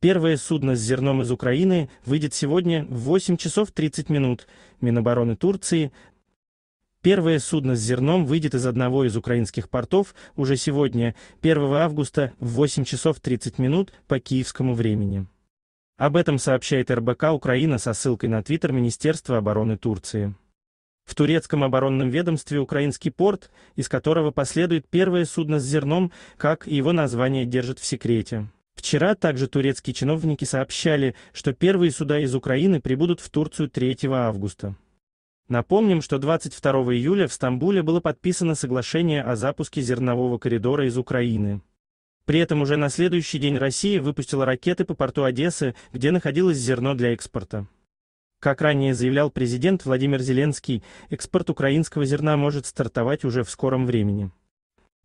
Первое судно с зерном из Украины выйдет сегодня в 8 часов 30 минут. Минобороны Турции Первое судно с зерном выйдет из одного из украинских портов уже сегодня, 1 августа, в 8 часов 30 минут по киевскому времени. Об этом сообщает РБК Украина со ссылкой на твиттер Министерства обороны Турции. В турецком оборонном ведомстве украинский порт, из которого последует первое судно с зерном, как и его название держит в секрете. Вчера также турецкие чиновники сообщали, что первые суда из Украины прибудут в Турцию 3 августа. Напомним, что 22 июля в Стамбуле было подписано соглашение о запуске зернового коридора из Украины. При этом уже на следующий день Россия выпустила ракеты по порту Одессы, где находилось зерно для экспорта. Как ранее заявлял президент Владимир Зеленский, экспорт украинского зерна может стартовать уже в скором времени.